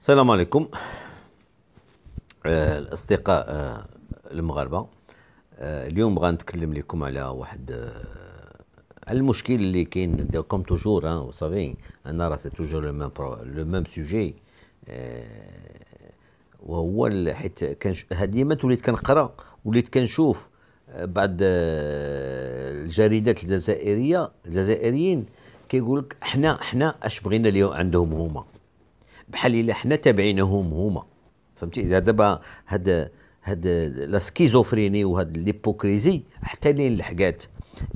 السلام عليكم آه، الاصدقاء آه، المغاربه آه، اليوم اليوم غنتكلم لكم على واحد على المشكل اللي كاين كوم توجور ها انا راه سي توجور لو ميم لو ميم سوجي وهو حيت كان ما وليت كنقرا وليت كنشوف بعض الجريدات الجزائريه الجزائريين كيقول لك حنا حنا اش بغينا اليوم عندهم هما بحال الا حنا تابعينهم هما فهمتي دابا هاد هاد لا سكيزوفريني وهاد ليبوكريزي حتى لين لحقات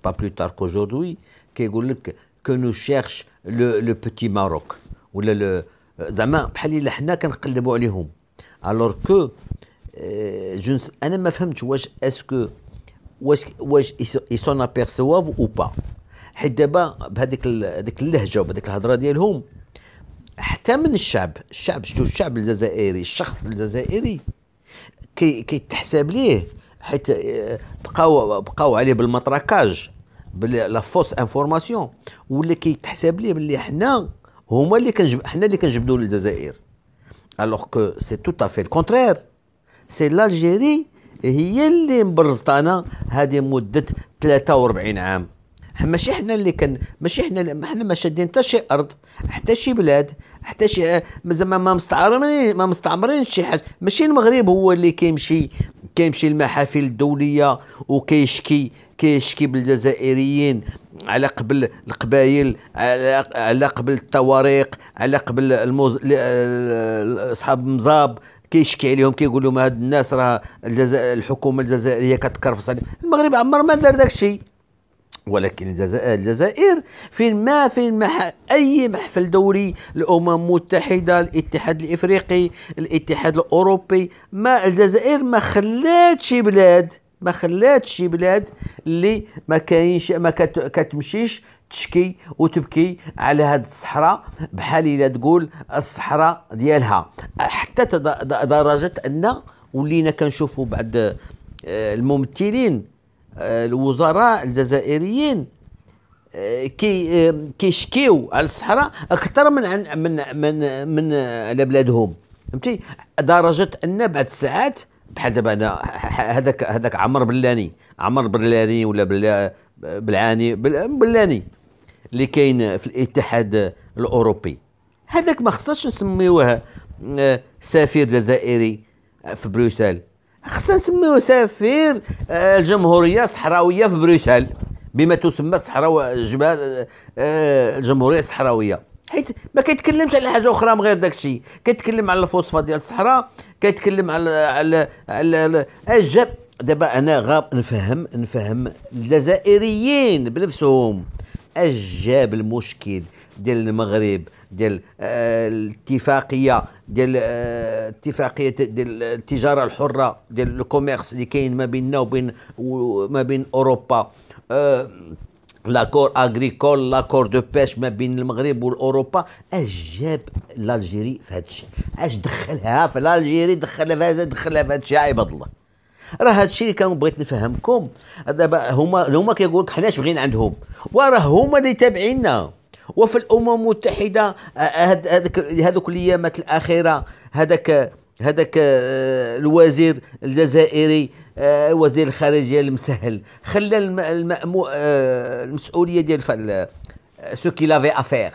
با بلو تار كوجوردوي كيقول لك كو نو شيرش لو لو بوتي ماروك ولا لو زعما بحال الا حنا كنقلبوا عليهم الور كو جونس انا ما فهمتش واش اسكو واش واش يسون ابيرسواف او با حيت دابا بهذيك هذيك اللهجه وبهذيك الهضره ديالهم حتى من الشعب الشعب شتو الشعب الجزائري الشخص الجزائري كي كيتحسب ليه حيت آه، بقاو بقاو عليه بالمطركاج بلا فوس انفورماسيون ولا كيتحسب ليه باللي حنا هما اللي كنجب حنا اللي كنجبدوا للجزائر الوغ كو سي تو افي الكونترير سي لالجيري هي اللي مبرزطانا هذه مده 43 عام ماشي حنا اللي كان ماشي حنا حنا ما شادين حتى شي ارض حتى شي بلاد حتى شي آه، زعما ما مستعمرين ما مستعمرين شي حاجه ماشي المغرب هو اللي كيمشي كيمشي المحافل الدوليه وكيشكي كيشكي بالجزائريين على قبل القبائل على, قبل الطواريق على قبل الموز... آه، اصحاب المزاب كيشكي عليهم كيقول لهم هاد الناس راه الحكومه الجزائريه كتكرفص المغرب عمر ما دار داكشي الشيء ولكن الجزائر الجزائر في ما في ما اي محفل دوري الامم المتحده الاتحاد الافريقي الاتحاد الاوروبي ما الجزائر ما خلاتش بلاد ما خلاتش شي بلاد اللي ما كاينش ما كتمشيش تشكي وتبكي على هاد الصحراء بحال الا تقول الصحراء ديالها حتى درجه ان ولينا كنشوفوا بعض آه، الممثلين آه، الوزراء الجزائريين آه، كي آه، كيشكيو على الصحراء اكثر من عن من من من على بلادهم فهمتي درجه ان بعد الساعات بحال دابا انا هذاك هذاك عمر بلاني عمر بلاني ولا بلا بلعاني بلاني اللي كاين في الاتحاد الاوروبي هذاك ما خصناش نسميوه سفير جزائري في بروسل خصنا نسميو سفير آه، الجمهوريه الصحراويه في بروسل بما تسمى الصحراء آه، الجمهوريه الصحراويه حيت ما كيتكلمش على حاجه اخرى من غير داك الشيء كيتكلم على الفوسفا ديال الصحراء كيتكلم على على على الجب دابا انا غاب نفهم نفهم الجزائريين بنفسهم اجاب المشكل ديال المغرب ديال آه، الاتفاقيه ديال آه، اتفاقيه ديال التجاره الحره ديال الكوميرس اللي كاين ما بيننا وبين ما بين اوروبا لاكور اغريكول لاكور دو بيش ما بين المغرب والاوروبا اش جاب الجيري في هذا الشيء اش دخلها في الجيري دخلها في هذا دخلها في هذا الشيء عباد الله راه هذا الشيء اللي كان بغيت نفهمكم دابا هما هما كيقول لك حناش بغينا عندهم وراه هما اللي تابعينا وفي الامم المتحده هذوك آه، آه، هذوك الايامات الاخيره هذاك هذاك آه، الوزير الجزائري وزير الخارجيه المسهل خلى المسؤوليه ديال سو كي لافي افير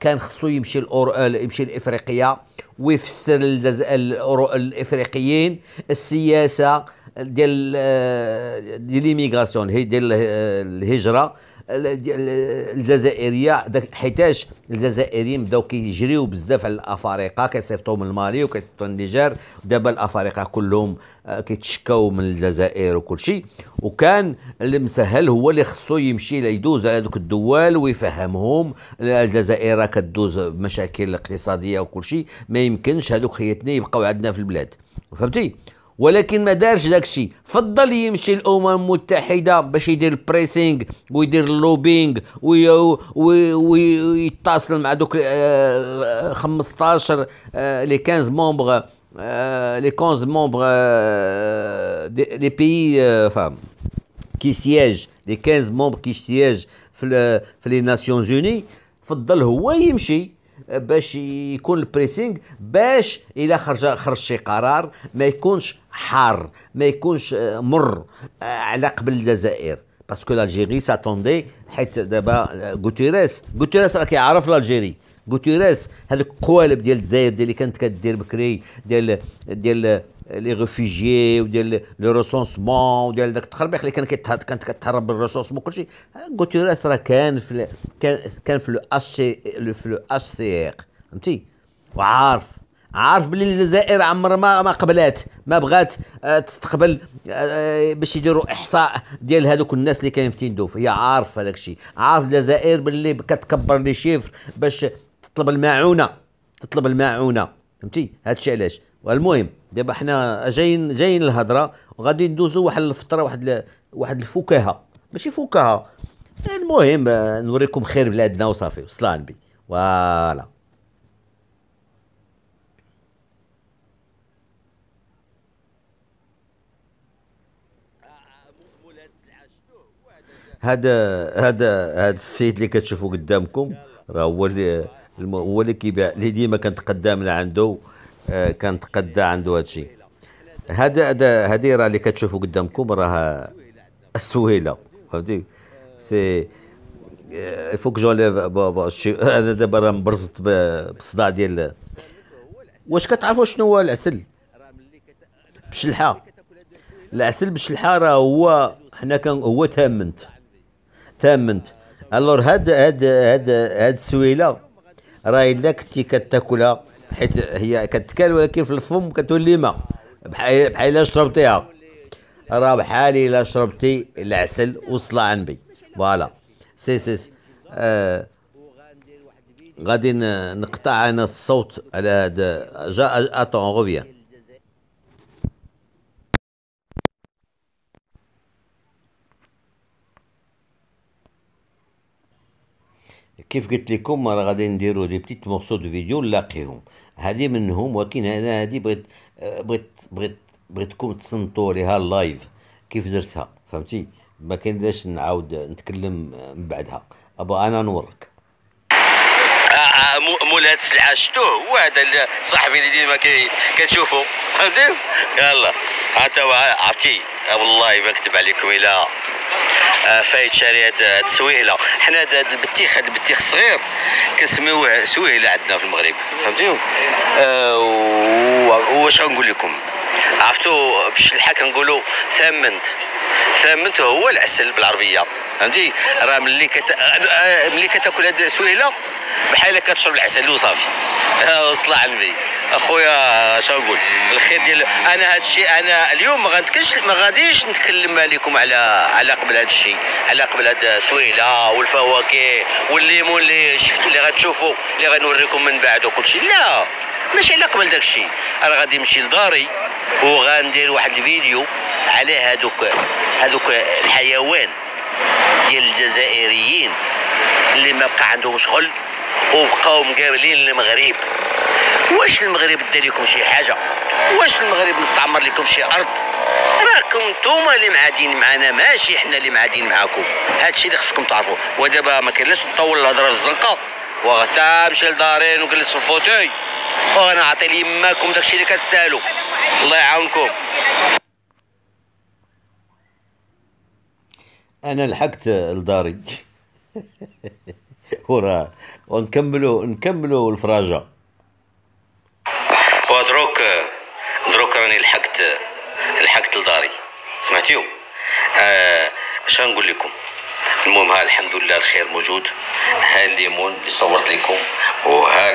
كان خصو يمشي يمشي لافريقيا ويفسر للجزائر الافريقيين السياسه ديال ديال ليميغراسيون ديال الهجره الجزائريه حيتاش الجزائريين بداو كيجريو بزاف على الافارقه كيصيفطوهم من المالي وكيصيفطوا النيجر ودابا الافارقه كلهم آه، كيتشكاو من الجزائر وكل شيء وكان المسهل هو اللي خصو يمشي يدوز على دوك الدول ويفهمهم الجزائر راه كدوز بمشاكل اقتصاديه وكل شيء ما يمكنش هذوك خيتنا يبقاو عندنا في البلاد فهمتي ولكن ما دارش داكشي فضل يمشي للامم المتحده باش يدير البريسينغ ويدير اللوبينغ ويتصل مع دوك 15 لي 15 مومبغ لي 15 مومبغ لي بيي كي سياج لي 15 مومبغ كي سياج في لي ناسيونز اوني فضل هو يمشي باش يكون البريسينغ باش الى خرج خرج شي قرار ما يكونش حار ما يكونش آه، مر آه، على قبل الجزائر باسكو الجيري ساتوندي حيت دابا غوتيريس آه، غوتيريس راه كيعرف الجيري غوتيريس هذوك القوالب ديال الجزائر اللي كانت كدير بكري ديال ديال لي ريفوجي وديال لو ريسونسمون وديال داك التخربيق اللي كان كانت كتهرب بالريسونسمون كلشي غوتيراس راه كان في كان كان في لو اش في لو اش سي ار فهمتي وعارف عارف بلي الجزائر عمر ما ما قبلات ما بغات آه، تستقبل آه، آه، باش يديروا احصاء ديال هذوك الناس اللي كاين في تندوف هي عارف هذاك الشيء عارف الجزائر باللي كتكبر لي شيفر باش تطلب المعونه تطلب المعونه فهمتي هادشي علاش المهم دابا حنا جايين جايين الهضره وغادي ندوزو واحد الفتره واحد واحد الفكاهه ماشي فكاهه المهم نوريكم خير بلادنا وصافي وصلى النبي فوالا هذا هذا هذا السيد اللي كتشوفوا قدامكم راه هو اللي هو اللي كيبيع اللي ديما كانت قدامنا عنده آه، كان تقدى عنده هذا الشيء هذا هذه راه اللي كتشوفوا قدامكم راها السويله فهمتي سي آه، فوك جون ليف انا دابا راه مبرزت بالصداع ديال واش كتعرفوا شنو هو العسل بشلحه العسل بشلحه راه هو حنا كان هو تامنت تامنت الور هاد هاد هاد هاد السويله راه الا كنتي كتاكلها حيت هي كتكال ولكن في الفم كتولي ما بحال بحال الا شربتيها راه بحال الا شربتي العسل وصلى عنبي فوالا سي سي آه غادي نقطع انا الصوت على هذا جا اتون غوفيان كيف قلت لكم راه غادي نديرو لي بتيت مورسو دو فيديو نلاقيهم هذه منهم ولكن انا هذه بغيت بغيت بغيت بغيتكم تصنتوا ليها اللايف كيف درتها فهمتي ما كنداش نعاود نتكلم من بعدها ابا انا نورك آه، آه، مول هاد السلعه شتو هو هذا صاحبي اللي ديما كتشوفو فهمتي يلا عرفتي والله ما نكتب عليكم الا آه، فايت شاري آه، هاد السويهله حنا هاد البتيخ هاد البتيخ الصغير كنسميوه سويهله عندنا في المغرب فهمتيو واش غنقول لكم عرفتوا بالشلحه كنقولوا ثمنت ثامن هو العسل بالعربيه فهمتي راه ملي كت... آه، آه، ملي كتاكل هاد السويله بحال كتشرب العسل وصافي وصل على النبي اخويا شنو نقول الخير ديال انا هاد الشيء انا اليوم ما غنتكلمش ما غاديش نتكلم عليكم على على قبل هاد الشيء على قبل هاد السويله والفواكه والليمون اللي شفت اللي غتشوفوا اللي غنوريكم من بعد وكلشي لا ماشي على قبل داك الشيء انا غادي نمشي لداري وغندير واحد الفيديو على هادوك هذوك الحيوان ديال الجزائريين اللي ما بقى عندهم شغل وبقاو مقابلين للمغرب واش المغرب دا لكم شي حاجه واش المغرب مستعمر لكم شي ارض راكم نتوما اللي معادين معانا ماشي حنا اللي معادين معاكم هادشي اللي خصكم تعرفوه ودابا ما كاينلاش نطول الهضره في الزنقه مشى لدارين وجلس في الفوتوي وغنعطي ليماكم داكشي اللي كتسالوا الله يعاونكم انا لحقت لداري وراه ونكملوا نكملوا الفراجه ودروك دروك راني لحقت لحقت لداري سمعتيو آه اش غنقول لكم المهم ها الحمد لله الخير موجود ها الليمون اللي صورت لكم وها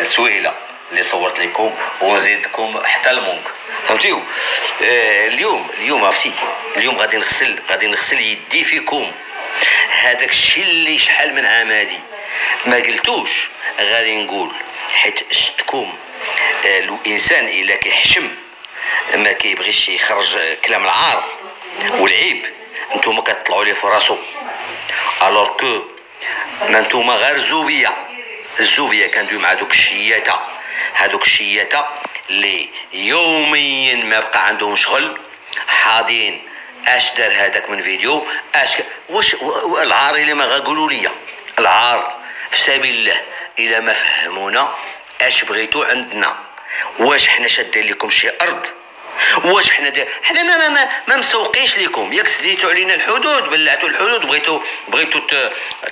السويله آه، اللي صورت لكم ونزيدكم حتى المونك فهمتيو آه، اليوم اليوم عرفتي اليوم غادي نغسل غادي نغسل يدي فيكم هذاك الشيء اللي شحال من عمادي ما قلتوش غادي نقول حيت شتكم آه، الانسان الا كيحشم ما كيبغيش يخرج كلام العار والعيب انتم كتطلعوا ليه في راسو الوغ كو ما انتم غير زوبيه الزوبيه كندوي مع دوك الشياته هذوك الشياته اللي يوميا ما بقى عندهم شغل حاضين اش دار هذاك من فيديو اش واش العار اللي ما غاقولوا لي العار في سبيل الله الا ما فهمونا اش بغيتو عندنا واش حنا شادين لكم شي ارض واش حنا داير حنا ما ما ما, ما مسوقيش لكم ياك سديتوا علينا الحدود بلعتوا الحدود بغيتوا بغيتوا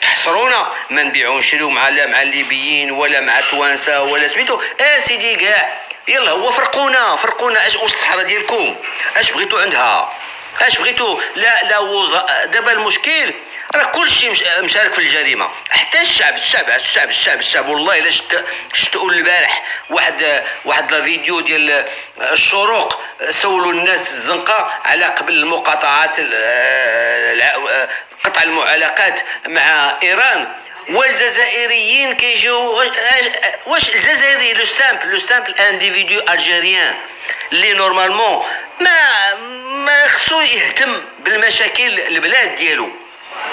تحصرونا ما نبيعوش مع لا مع الليبيين ولا مع التوانسه ولا سميتو اسيدي آه، كاع يلا هو فرقونا فرقونا اش واش الصحراء ديالكم اش بغيتوا عندها اش بغيتوا لا لا وزراء دابا المشكل راه كلشي مشارك في الجريمه حتى الشعب الشعب الشعب الشعب الشعب والله الا شفت شفت البارح واحد واحد الفيديو ديال الشروق سولوا الناس الزنقه على قبل المقاطعات آه، آه، قطع المعالقات مع ايران والجزائريين كيجيو واش الجزائري لو سامبل لو سامبل انديفيدو الجيريان اللي نورمالمون ما ما خصو يهتم بالمشاكل البلاد ديالو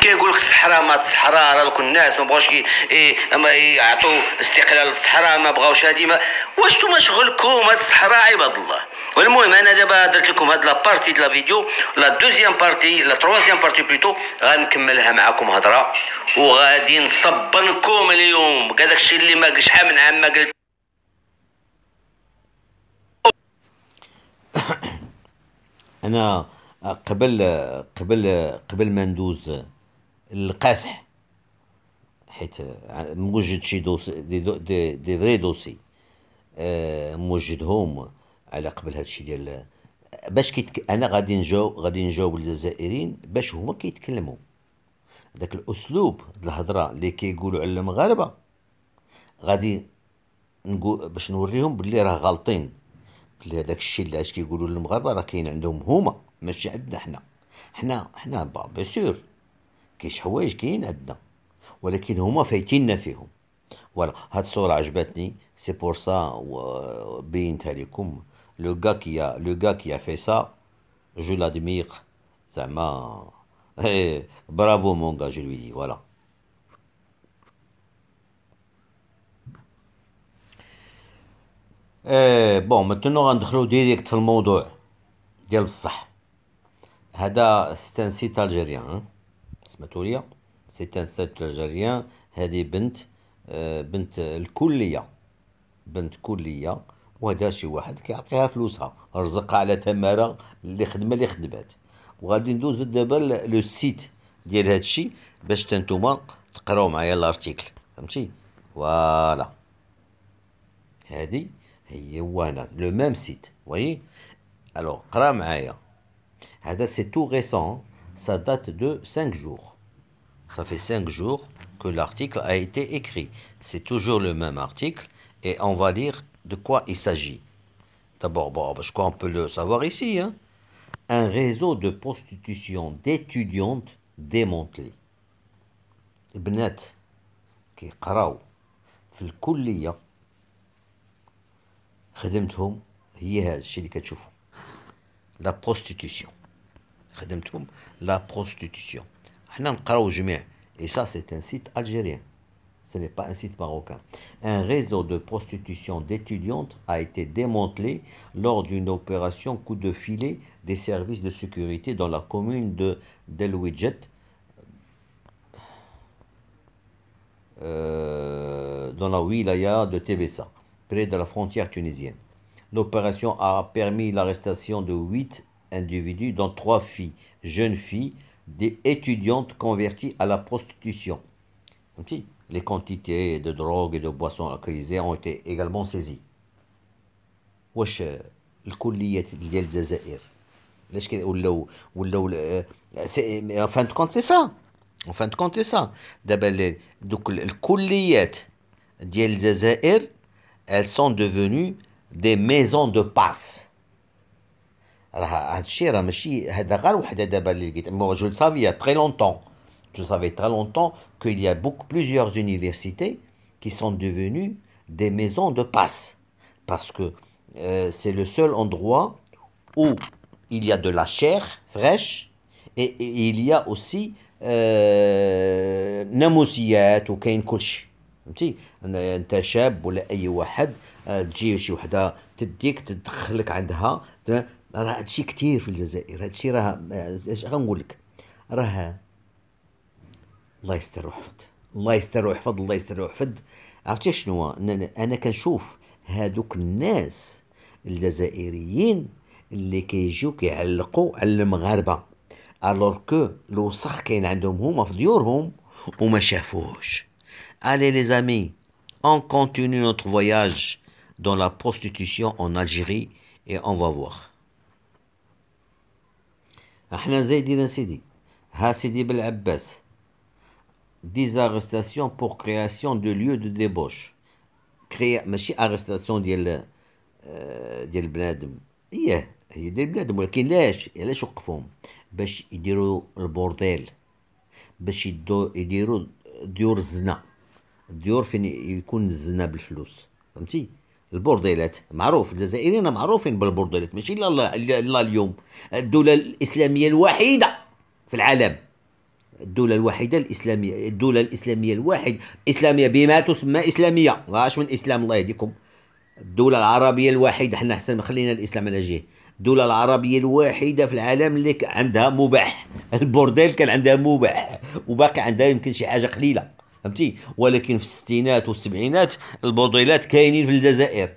كيقول لك الصحراء ما الصحراء راه دوك الناس ما بغاوش إيه، يعطوا استقلال للصحراء ما بغاوش هادي ما واش نتوما شغلكم هاد الصحراء عباد الله والمهم انا دابا درت لكم هاد لابارتي د لا فيديو لا دوزيام بارتي لا تروازيام بارتي بلوتو غنكملها معاكم هضره وغادي نصبنكم اليوم كاع داكشي اللي ما شحال من عام ما قلت انا قبل قبل قبل ما ندوز القاسح حيت موجد شي دوسي دي, دو دي, دي فري دوسي آه، موجدهم على قبل هادشي ديال باش كيتك... انا غادي نجاوب غادي نجاوب الجزائريين باش هما كيتكلموا داك الاسلوب الهضره اللي كيقولوا على المغاربه غادي نقول باش نوريهم باللي راه غالطين باللي هذاك الشيء اللي علاش كيقولوا للمغاربه راه كاين عندهم هما ماشي عندنا حنا حنا حنا با سور كاين حوايج كاين عندنا ولكن هما فايتيننا فيهم فوالا هاد الصوره عجبتني سي بور سا بينتها لكم لو كا كيا لو كا كيا في سا جو لادميق زعما إيه. برافو مون جو لوي دي فوالا ايه بون متنو غندخلو ديريكت في الموضوع ديال بصح هذا ستان سيت الجيريان اسمها سي ان سيت الجزائريان هذه بنت آه، بنت الكليه بنت كليه وهذا شي واحد كيعطيها فلوسها رزقها على تماره اللي خدمه اللي خدمات وغادي ندوز دابا لو سيت ديال هذا الشيء باش تانتوما تقراو معايا الارتيكل فهمتي فوالا هذه هي وانا لو ميم سيت وي الو قرا معايا هذا سي تو ريسون ça date de 5 jours. Ça fait 5 jours que l'article a été écrit. C'est toujours le même article et on va lire de quoi il s'agit. D'abord, bon, je crois qu'on peut le savoir ici. Hein. Un réseau de prostitution d'étudiantes démantelé. بنات qui في fil خدمتهم هي هذا la prostitution la prostitution et ça c'est un site algérien ce n'est pas un site marocain. Un réseau de prostitution d'étudiantes a été démantelé lors d'une opération coup de filet des services de sécurité dans la commune de delwidget euh, dans la wilaya de Tébessa, près de la frontière tunisienne. L'opération a permis l'arrestation de 8 individus, dont trois filles, jeunes filles, des étudiantes converties à la prostitution. Les quantités de drogue et de boissons alcoolisées ont été également saisies. واش الكليات ديال الجزائر علاش ولاو ولاو فان ديال الجزائر elles sont devenues des maisons de passe Hein, je le savais راه ماشي هذا غير وحده je savais très longtemps qu'il y a beaucoup, plusieurs universités qui sont devenues des maisons de passe, parce que euh, c'est le seul endroit où il y a de la chair fraîche et, il y a aussi ناموسيات وكاين كلشي فهمتي انت شاب ولا اي واحد تجي شي وحده تديك تدخلك راه هادشي كتير في الجزائر هادشي راه آه، اش غنقول لك راه الله يستر ويحفظ الله يستر ويحفظ الله يستر ويحفظ عرفتي شنو انا كنشوف هادوك الناس الجزائريين اللي كيجيو كيعلقوا على المغاربه الوغ كو الوسخ كاين عندهم هما في ديورهم وما شافوهش الي لي زامي اون كونتينيو نوتر فواياج دون لا بروستيتيسيون en الجيري et on va voir احنا زايدين سيدي ها سيدي بالعباس ديزارستاسيون ارستاسيون بور كرياسيون دو ليو دو ديبوش كريا ماشي ارستاسيون ديال آه، ديال بنادم اياه هي ديال بنادم ولكن لاش علاش وقفوهم باش يديروا البورديل باش يديروا ديور الزنا ديور فين يكون الزنا بالفلوس فهمتي البورديلات معروف الجزائريين معروفين بالبورديلات ماشي لا لا اليوم الدوله الاسلاميه الوحيده في العالم الدولة الوحيدة الإسلامية الدولة الإسلامية الواحد إسلامية بما تسمى إسلامية واش من إسلام الله يهديكم الدولة العربية الوحيدة حنا حسن خلينا الإسلام على جهه الدولة العربية الوحيدة في العالم اللي عندها مباح البورديل كان عندها مباح وباقي عندها يمكن شي حاجة قليلة فهمتي ولكن في الستينات والسبعينات البوضيلات كاينين في الجزائر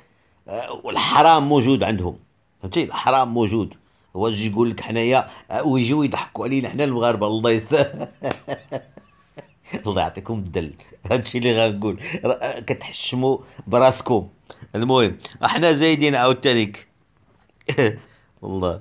آه، والحرام موجود عندهم فهمتي الحرام موجود هو يجي يقول لك حنايا آه، ويجيو يضحكوا علينا حنا المغاربه الله يستر الله يعطيكم الدل هادشي اللي غنقول آه، كتحشموا براسكم المهم احنا زايدين عاوتانيك والله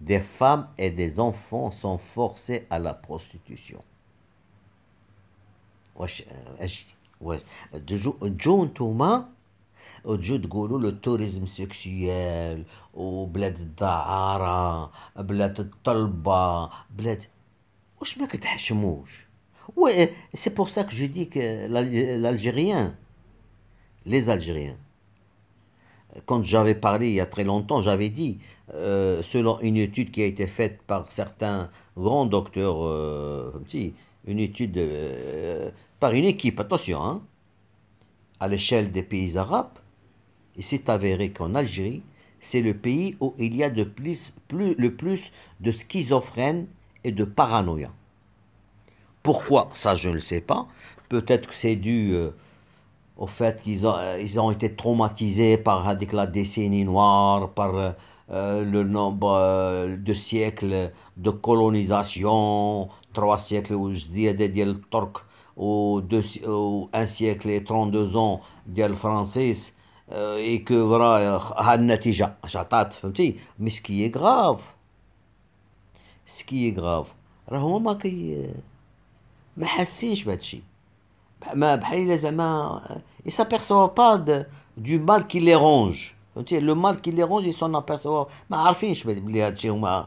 des femmes et des enfants sont forcés à la prostitution. واش euh, tourisme sexuel Ouais, c'est pour ça que je dis que l'Algérien, les Algériens, quand j'avais parlé il y a très longtemps, j'avais dit euh, selon une étude qui a été faite par certains grands docteurs, euh, une étude euh, par une équipe, attention, hein, à l'échelle des pays arabes, il s'est avéré qu'en Algérie, c'est le pays où il y a de plus, plus, le plus de schizophrènes et de paranoïa. Pourquoi Ça, je ne sais pas. Peut-être que c'est dû euh, au fait qu'ils ont, ils ont été traumatisés par la décennie noire, par euh, le nombre euh, de siècles de colonisation, trois siècles où je dis ديال الترك ou, un siècle et 32 ans ديال Français euh, et que voilà ها النتيجة عطات فهمتي qui qui grave, grave, غراف qui qui est qui est pas de, du mal qui les ronge فهمتي لو مال كي لي رونجي سون ابيرسوا ما عارفينش بلي هادشي هما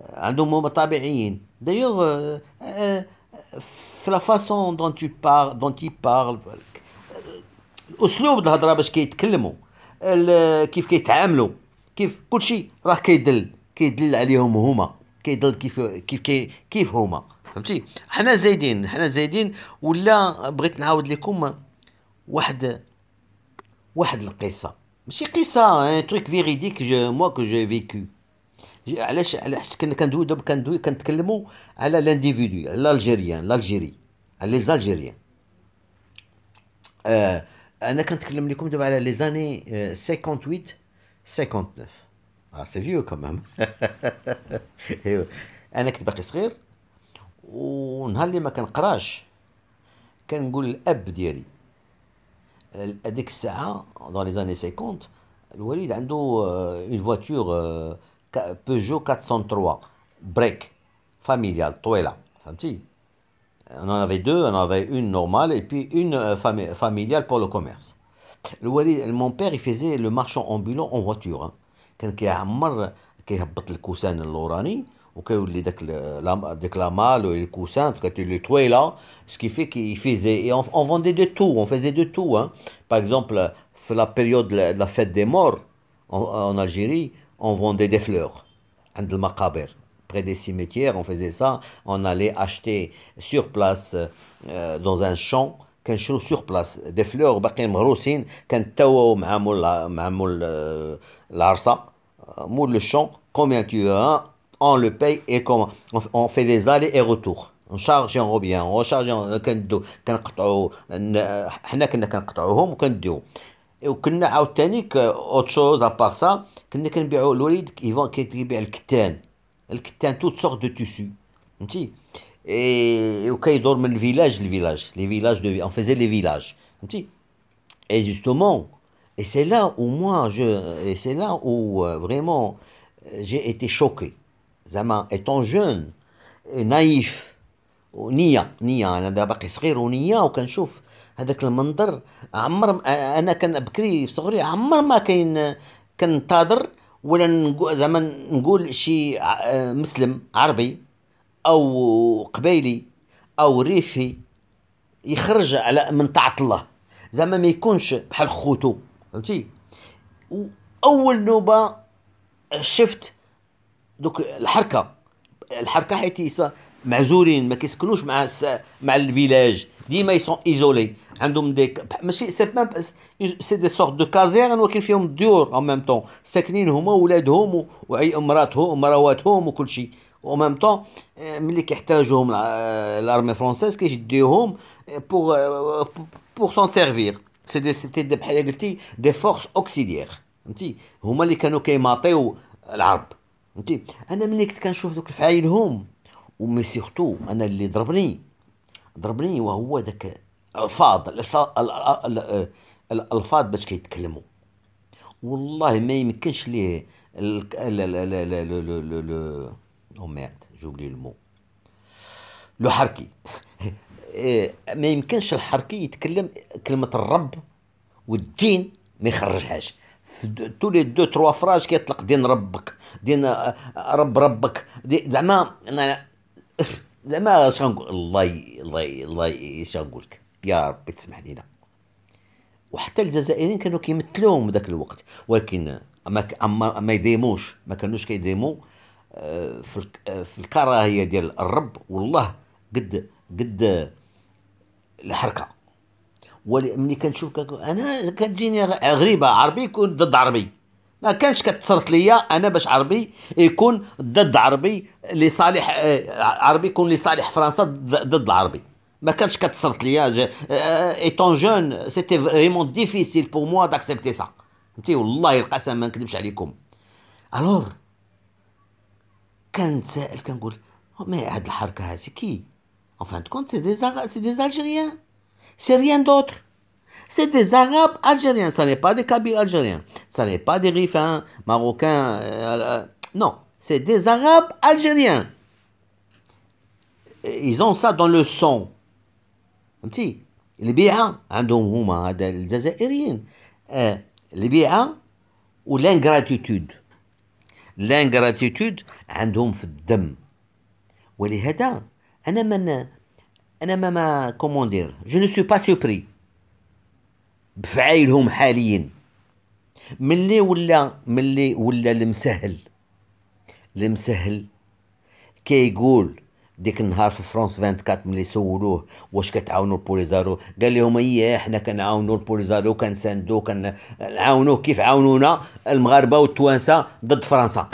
عندهم هما طبيعيين دايوغ في لا فاسون دون تو بار دون تي بار الاسلوب الهضره باش كيتكلموا كيف كيتعاملوا كيف كلشي راه كيدل كيدل عليهم هما كيدل كيف كيف كيف, كيف هما فهمتي حنا زايدين حنا زايدين ولا بغيت نعاود لكم واحد واحد القصه ماشي قصه ان تريك فيريديك موا كو جو فيكو علاش علاش كنا كندوي دابا كندوي كنتكلموا على لانديفيدو على الجيريان لالجيري على لي زالجيريان آه انا كنتكلم لكم دابا على لي زاني 58 59 اه سي فيو كمان ايوا انا كنت باقي صغير ونهار اللي ما كنقراش كنقول الاب ديالي Dans les dans les années 50 il euh, une voiture voiture euh, Peugeot 403 بريك familiale, طويله فهمتي On en avait deux, on avait une normale et puis une euh, familiale pour le commerce. mon père, il faisait le marchand ambulant en voiture. a ok les la déclamale le coussin quand tu le là ce qui fait qu'on et on vendait de tout on faisait de tout hein. par exemple la période de la fête des morts en Algérie on vendait des fleurs and près des cimetières on faisait ça on allait acheter sur place euh, dans un champ quelque chose sur place des fleurs par exemple rosine le champ combien tu as hein, on le paye et comment on, fait des allers et retours On charge on charge recharge on كنقطعو حنا كنا كنقطعوهم وكنديو وكنا عاوتاني اوت شوز ابار سا كنا كنبيعو الوليد ايفون كيبيع الكتان الكتان توت سورت دو تيسو فهمتي وكيدور من الفيلاج le لي فيلاج دو اون فيزي لي فيلاج فهمتي et justement et c'est là où moi je et c'est là où vraiment, j'ai été choqué. زعما ايتون جون نايف ونيه نيه انا دابا باقي صغير ونيه وكنشوف هذاك المنظر عمر انا كان بكري في صغري عمر ما كاين كنتظر ولا زعما نقول شي آه، مسلم عربي او قبيلي او ريفي يخرج على من طاعه الله زعما ما يكونش بحال خوتو فهمتي اول نوبه شفت دوك الحركه الحركه حيت معزولين ما كيسكنوش مع س... مع الفيلاج ديما يسون ايزولي عندهم ديك ماشي سي ميم سي دي سورت دو كازيرن ولكن فيهم الديور او ميم طون ساكنين هما ولادهم و... وعي امراتهم مرواتهم وكل شيء او ميم طون ملي كيحتاجوهم آه، لارمي فرونسيز كيديوهم بوغ بوغ سون سيرفير سي دي سيتي بحال قلتي دي فورس اوكسيليير فهمتي هما اللي كانوا كيماطيو العرب فهمتي انا ملي كنت كنشوف دوك الفعايلهم ومي سيغتو انا اللي ضربني ضربني وهو داك الفاظ الالفاظ باش كيتكلموا والله ما يمكنش ليه لا لا لا لا لا لا لا لا لا لا لا لو حركي ما يمكنش الحركي يتكلم كلمه الرب والدين ما يخرجهاش تو لي دو تروا فراج كيطلق دين ربك دين آه، رب ربك زعما انا زعما اش غنقول الله ي... الله ي... الله اش غنقول لك يا ربي تسمح لينا وحتى الجزائريين كانوا كيمثلوهم ذاك الوقت ولكن ما ما, ما يديموش ما كانوش كيديمو آه، في آه، في الكراهيه ديال الرب والله قد قد الحركه ملي كنشوف انا كتجيني غريبه عربي يكون ضد عربي ما كانش كتصرت ليا انا باش عربي يكون ضد عربي لصالح آه، عربي يكون لصالح فرنسا ضد العربي ما كانش كتصرت ليا ايتون جون سيتي فريمون ديفيسيل بور موا داكسبتي سا فهمتي والله القسم ما نكذبش عليكم الور كنتسائل كنقول مي oh, هاد الحركه هادي كي اون فان كونت سي دي سي دي الجيريان c'est rien d'autre. C'est des Arabes algériens, ça n'est pas des Kabyles algériens, ça n'est pas des Rifains marocains, euh, euh, euh, non, c'est des Arabes algériens. Ils ont ça dans le sang. petit البيعه عندهم هما هذا الجزائريين آه l'ingratitude l'ingratitude l'ingratitude, عندهم في الدم انا ما ما كومون دير جو نو سو با سوبري بفعايلهم حاليا ملي ولا ملي ولا المسهل المسهل كيقول ديك النهار في فرونس 24 ملي سولوه واش كتعاونوا البوليزارو قال لهم ايه حنا كنعاونوا البوليزارو كنساندو كنعاونوه كيف عاونونا المغاربه والتوانسه ضد فرنسا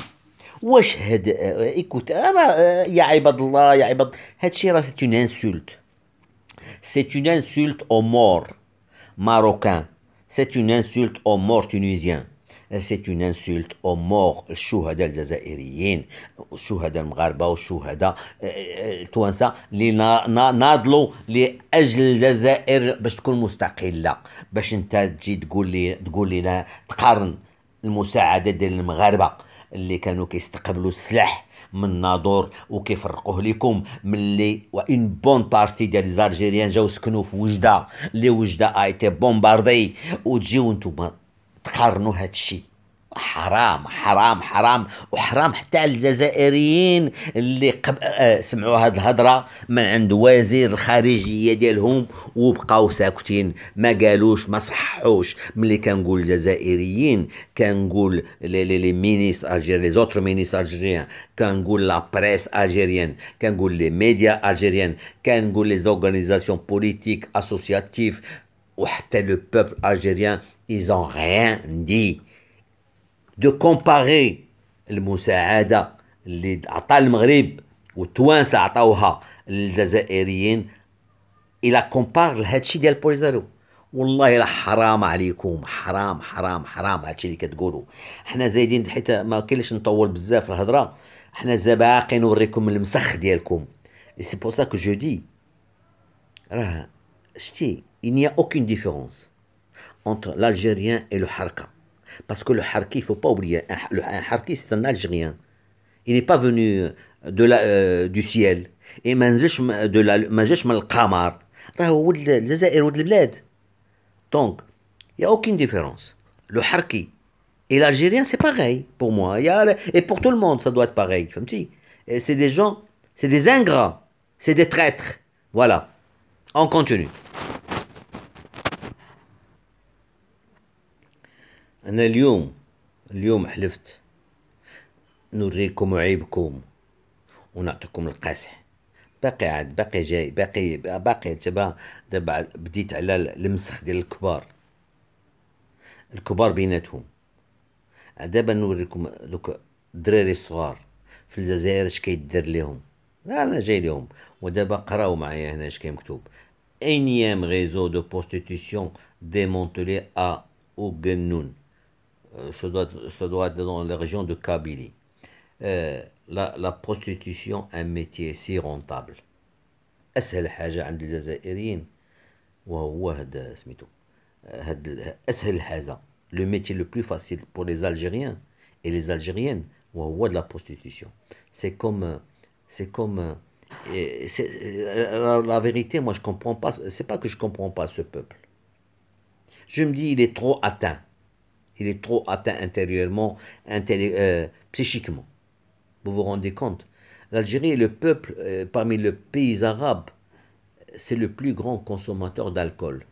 واش هاد آه، ايكوت انا آه، يا عباد الله يا عباد هادشي راه سيت اون انسولت سيت اون انسولت او مور ماروكان سيت اون انسولت او مور تونيزيان سيت اون انسولت او مور الشهداء الجزائريين الشهداء المغاربه والشهداء التوانسه آه، اللي ناضلوا لاجل الجزائر باش تكون مستقله باش انت تجي تقول لي تقول لنا تقارن المساعده ديال المغاربه اللي كانوا كيستقبلوا السلاح من الناظور وكيفرقوه لكم ملي وان بون بارتي ديال الجزائريان جاو سكنوا في وجده اللي وجده ايتي بومباردي وتجيو نتوما تقارنوا هادشي حرام حرام حرام وحرام حتى الجزائريين اللي قب... آه سمعوا هاد الهضره من عند وزير الخارجيه ديالهم وبقاو ساكتين ما قالوش ما صححوش ملي كنقول الجزائريين كنقول لي لي لي مينيس الجيري لي زوتر مينيس الجيريان كنقول لا بريس الجيريان كنقول لي ميديا الجيريان كنقول لي زورغانيزاسيون بوليتيك اسوسياتيف وحتى لو بوبل الجيريان ils ont rien dit دو كومباري المساعده اللي عطا المغرب والتوانسه عطاوها للجزائريين الى كومبار لهادشي ديال بوليزاريو والله لا حرام عليكم حرام حرام حرام هادشي اللي كتقولوا حنا زايدين حيت ما كاينش نطول بزاف الهضره حنا زعما باقي نوريكم المسخ ديالكم سي بور سا كو جو دي راه شتي il أوكين ديفيرونس aucune لالجيريان entre l'algérien et Parce que le Harki, il ne faut pas oublier, un, le, Harki, c'est un Algérien. Il n'est pas venu euh, de la, euh, du ciel. Et de la Malkamar. Donc, il n'y a aucune différence. Le Harki et l'Algérien, c'est pareil pour moi. Et pour tout le monde, ça doit être pareil. C'est des gens, c'est des ingrats, c'est des traîtres. Voilà. On continue. انا اليوم اليوم حلفت نوريكم عيبكم ونعطيكم القاسح باقي عاد باقي جاي باقي باقي دابا دابا بديت على المسخ ديال الكبار الكبار بيناتهم دابا نوريكم دوك الدراري الصغار في الجزائر اش كيدير ليهم لا انا جاي ليهم ودابا قراو معايا هنا اش كاين مكتوب ريزو دو de prostitution ا او Ougenoun. Euh, ça doit, être dans la région de Kabylie. Euh, la, prostitution, un métier si rentable. le métier le plus facile pour les Algériens et les Algériennes وهو de la prostitution. C'est comme c'est comme euh, la, la, vérité, moi je comprends pas. C'est pas que je comprends pas ce peuple. Je me dis il est trop atteint. Il est trop atteint intérieurement, euh, psychiquement. Vous vous rendez compte L'Algérie le peuple, euh, parmi les pays arabes, c'est le plus grand consommateur d'alcool.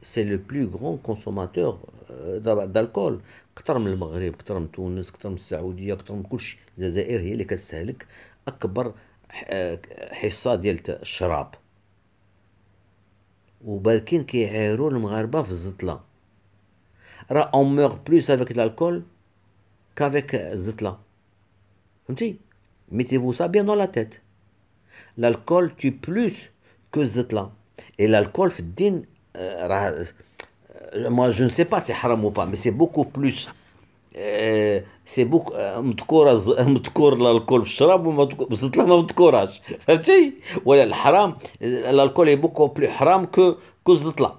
C'est le plus grand consommateur euh, d'alcool. que le Maghreb, Qatarm Tunis, Qatarm Saoudi, Qatarm Kouch, Jazair, il est le Akbar, euh, Hissa, Delta, Sharab. les Balkin qui est héros le Maghreb, Zitlan on meurt plus avec l'alcool qu'avec euh, Zetla. Mettez-vous ça bien dans la tête. L'alcool tue plus que Zetla. Et l'alcool, euh, euh, moi je ne sais pas si c'est haram ou pas, mais c'est beaucoup plus. c'est beaucoup l'alcool est beaucoup plus haram que Zetla.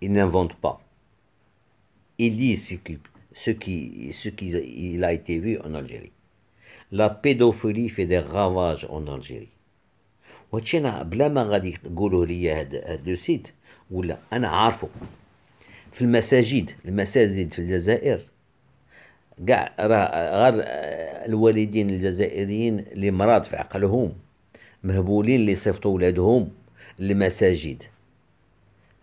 il n'invente pas. Il dit ce qu'il ce qui, ce qui il a été vu en Algérie. لا pédophilie في دي غافاج اون الجيري وتشينا انا بلا ما غادي يقولوا لي هاد هاد لو سيت ولا انا عارفه في المساجد المساجد في الجزائر كاع راه غير الوالدين الجزائريين اللي مراض في عقلهم مهبولين اللي يصيفطوا ولادهم للمساجد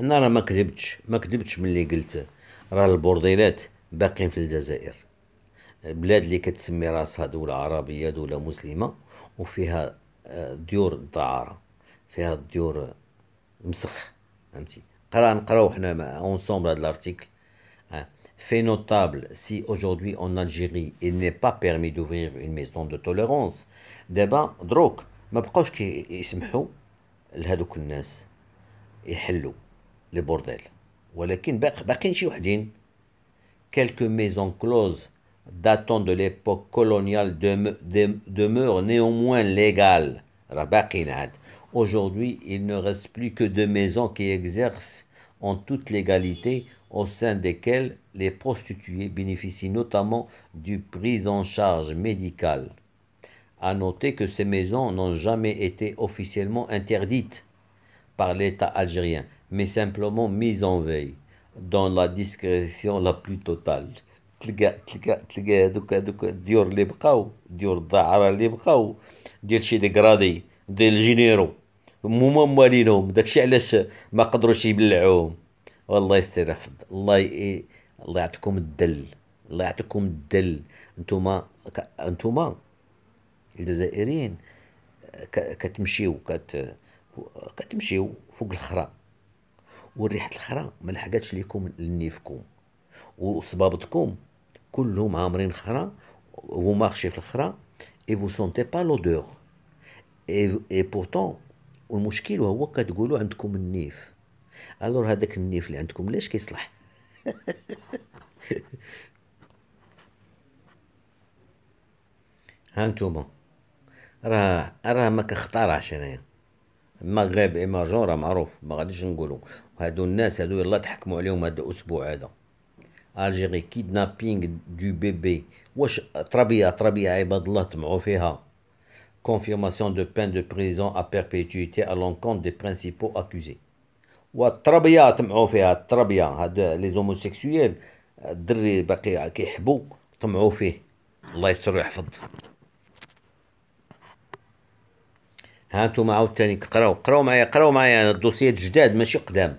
هنا راه ما كذبتش ما كذبتش ملي قلت راه البورديلات باقين في الجزائر بلاد اللي كتسمي راسها دولة عربية دولة مسلمة وفيها آه، ديور الدعارة فيها ديور مسخ فهمتي قرا نقراو حنا اونسومبل هاد لارتيكل في نوطابل سي اوجوردي اون الجيري اي ني با بيرمي d'ouvrir اون ميزون دو توليرونس دابا دروك ما بقاوش كيسمحوا لهذوك الناس يحلوا Bordel. quelques maisons closes datant de l'époque coloniale demeurent néanmoins légales. Aujourd'hui, il ne reste plus que deux maisons qui exercent en toute légalité, au sein desquelles les prostituées bénéficient notamment du prise en charge médicale. À noter que ces maisons n'ont jamais été officiellement interdites par l'État algérien, mais simplement mise en veille dans la discrétion la plus totale تلقى تلقى تلقى هذوك هذوك الديور اللي بقاو ديور الدعارة اللي بقاو ديال شي ديكرادي ديال الجينيرو هما موالينهم داكشي علاش ما قدروش يبلعوهم والله يستر الله ي... إيه، الله يعطيكم الدل الله يعطيكم الدل انتوما انتوما الجزائريين كتمشيو كت كتمشيو فوق الخرا والريحه الاخرى ما لحقاتش ليكم لنيفكم وصبابتكم كلهم عامرين خرا و مارشي في اي فو سونتي با لودور اي بورتون والمشكل هو كتقولوا عندكم النيف الور هذاك النيف اللي عندكم ليش كيصلح ها نتوما راه راه ما كنختارعش انايا ما غاب ماجور راه معروف ما غاديش نقولو هادو الناس هادو يلاه تحكموا عليهم هاد الاسبوع هذا الجيري كيدنابينغ دو بيبي واش طربيه طربيه عباد الله تمعوا فيها كونفيرماسيون دو بان دو بريزون ا perpétuité à دي des اكوزي و والطربيه تمعوا فيها الطربيه هاد لي زوموسيكسويل الدري باقي كيحبوا طمعوا فيه الله يستر ويحفظ هانتوما عاوتاني قراو قراو معايا قراو معايا الدوسيات جداد ماشي قدام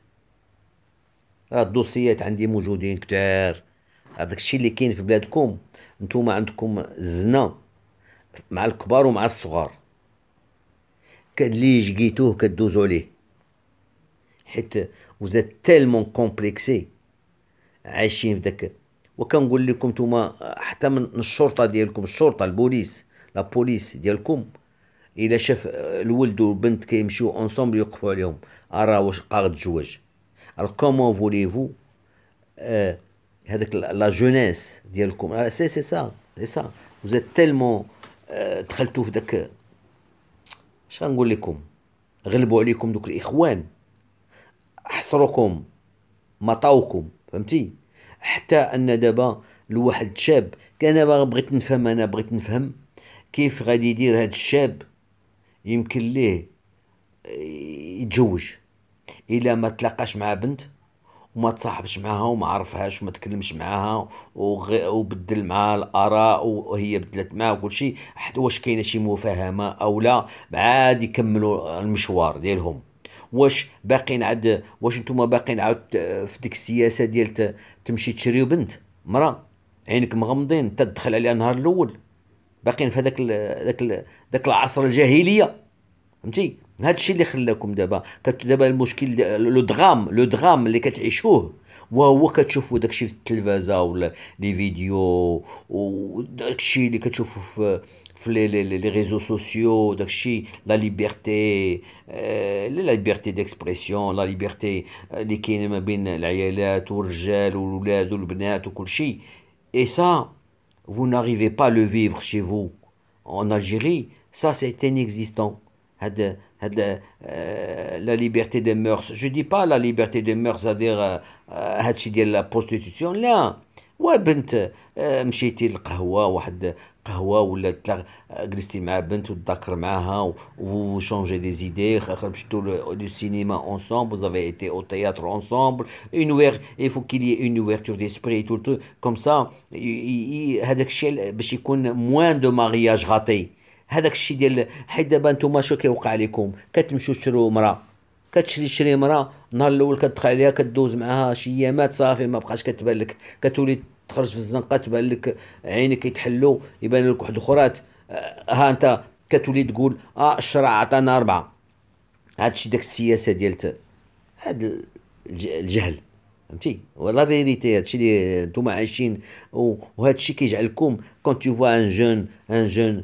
راه الدوسيات عندي موجودين كتار هذاك الشيء اللي كاين في بلادكم نتوما عندكم زنا مع الكبار ومع الصغار اللي جقيتوه كدوزو عليه حيت وزاد تالمون كومبليكسي عايشين في داك وكنقول لكم نتوما حتى من الشرطه ديالكم الشرطه البوليس لا بوليس ديالكم الا شاف الولد والبنت كيمشيو اونصومبل يوقفوا عليهم ارا واش قاعد تزوج كومون فوليفو فو هذاك لا جونيس ديالكم سي سي سا سي سا وزاد تيلمون دخلتوا في داك اش غنقول لكم غلبوا عليكم دوك الاخوان حصروكم مطاوكم فهمتي حتى ان دابا لواحد شاب كان بغيت نفهم انا بغيت نفهم كيف غادي يدير هاد الشاب يمكن ليه يتزوج الا ما تلاقاش مع بنت وما تصاحبش معاها وما عرفهاش وما تكلمش معاها وبدل معاها الاراء وهي بدلت معاه وكل شيء حتى واش كاينه شي مفاهمه او لا عاد يكملوا المشوار ديالهم واش باقيين عاد واش نتوما باقيين عاد في ديك السياسه ديال تمشي تشريو بنت مرا عينك مغمضين تدخل عليها النهار الاول باقيين في هذاك داك داك العصر الجاهليه فهمتي هذا الشيء اللي خلاكم دابا دابا المشكل لو دغام لو دغام اللي كتعيشوه وهو كتشوفوا داكشي في التلفازه ولا لي فيديو وداكشي اللي كتشوفوا في في لي لي لي ريزو سوسيو داكشي لا ليبرتي آه، لا ليبرتي ديكسبرسيون لا ليبرتي اللي كاينه ما بين العيالات والرجال والولاد والبنات وكلشي اي سا vous n'arrivez pas à le vivre chez vous en Algérie ça c'est inexistant Euh, la liberté des mœurs. Je ne dis pas la liberté de mœurs, c'est-à-dire euh, la prostitution. Là, euh, vous changez des idées, vous le du cinéma ensemble, vous avez été au théâtre ensemble, il faut qu'il y ait une ouverture d'esprit, comme ça, il y a moins de mariages ratés. هذاك الشيء ديال حيت دابا نتوما شنو كيوقع لكم كتمشيو تشريو مرا كتشري تشري مرا النهار الاول كتدخل عليها كدوز معاها شي ايامات صافي ما بقاش كتبان لك كتولي تخرج في الزنقه تبان لك عينك كيتحلوا يبان لك واحد اخرات آه، ها انت كتولي تقول اه الشرع عطانا اربعه هادشي داك السياسه ديال هاد الجهل فهمتي ولا فيريتي هادشي اللي نتوما عايشين وهادشي كيجعلكم كون تو فوا ان جون ان جون